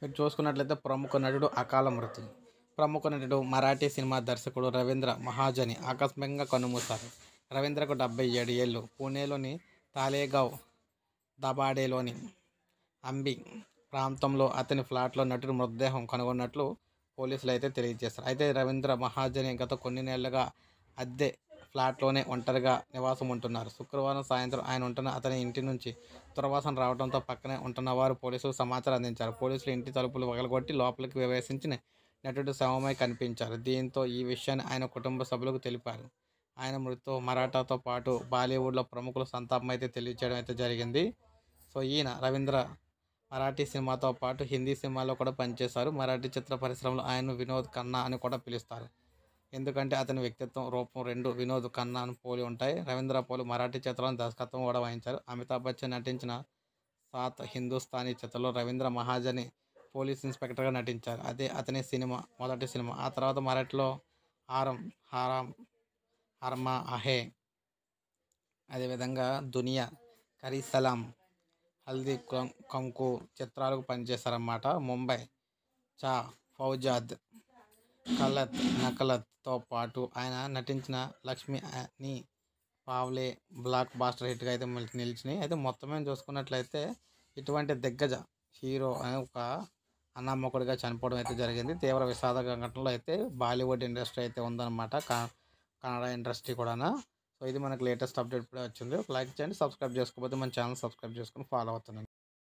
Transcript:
మీరు చూసుకున్నట్లయితే ప్రముఖ నటుడు అకాల మృతి ప్రముఖ నటుడు మరాఠీ సినిమా దర్శకుడు రవీంద్ర మహాజని ఆకస్మికంగా కనుమూశారు రవీంద్రకు డెబ్బై ఏడు ఏళ్ళు పూణేలోని తాలేగావ్ దబాడేలోని అంబి ప్రాంతంలో అతని ఫ్లాట్లో నటుడు మృతదేహం కనుగొన్నట్లు పోలీసులు అయితే తెలియజేశారు అయితే రవీంద్ర మహాజని గత కొన్ని నెలలుగా అద్దె ఫ్లాట్లోనే ఒంటరిగా నివాసం ఉంటున్నారు శుక్రవారం సాయంత్రం ఆయన ఉంటున్న అతని ఇంటి నుంచి దుర్వాసన రావడంతో పక్కనే ఉంటున్న వారు పోలీసులకు సమాచారం అందించారు పోలీసులు ఇంటి తలుపులు వగలగొట్టి లోపలికి ప్రవేశించిన నటుడు శవమై కనిపించారు దీంతో ఈ విషయాన్ని ఆయన కుటుంబ సభ్యులకు తెలిపారు ఆయన మృతితో మరాఠాతో పాటు బాలీవుడ్లో ప్రముఖుల సంతాపం అయితే తెలియచేయడం అయితే జరిగింది సో ఈయన రవీంద్ర మరాఠీ సినిమాతో పాటు హిందీ సినిమాలో కూడా పనిచేశారు మరాఠీ చిత్ర పరిశ్రమలో ఆయన వినోద్ ఖన్నా అని కూడా పిలుస్తారు ఎందుకంటే అతని వ్యక్తిత్వం రూపం రెండు వినోద్ ఖన్నాను పోలి ఉంటాయి రవీంద్ర పోలి మరాఠీ చిత్రాలను దర్శకత్వం కూడా వహించారు అమితాబ్ బచ్చన్ నటించిన సాత్ హిందుస్థానీ చిత్రంలో రవీంద్ర మహాజని పోలీస్ ఇన్స్పెక్టర్గా నటించారు అదే అతని సినిమా మొదటి సినిమా ఆ తర్వాత మరాఠీలో హారం హారం హర్మా అహే అదేవిధంగా దునియా కరీసలాం హల్దీ కంకు చిత్రాలకు పనిచేశారన్నమాట ముంబై చా ఫౌజాద్ కలత్ నకలత్తో పాటు ఆయన నటించిన లక్ష్మి అని పావ్లే బ్లాక్ బాస్టర్ హిట్గా అయితే నిలిచినాయి అయితే మొత్తం మేము చూసుకున్నట్లయితే ఇటువంటి దిగ్గజ హీరో అనే ఒక అన్నమ్మకుడిగా చనిపోవడం అయితే జరిగింది తీవ్ర విషాద ఘటనలో అయితే బాలీవుడ్ ఇండస్ట్రీ అయితే ఉందన్నమాట కన్నడ ఇండస్ట్రీ కూడా సో ఇది మనకు లేటెస్ట్ అప్డేట్ కూడా వచ్చింది లైక్ చేయండి సబ్స్క్రైబ్ చేసుకోకపోతే మన ఛానల్ సబ్స్క్రైబ్ చేసుకుని ఫాలో అవుతుంది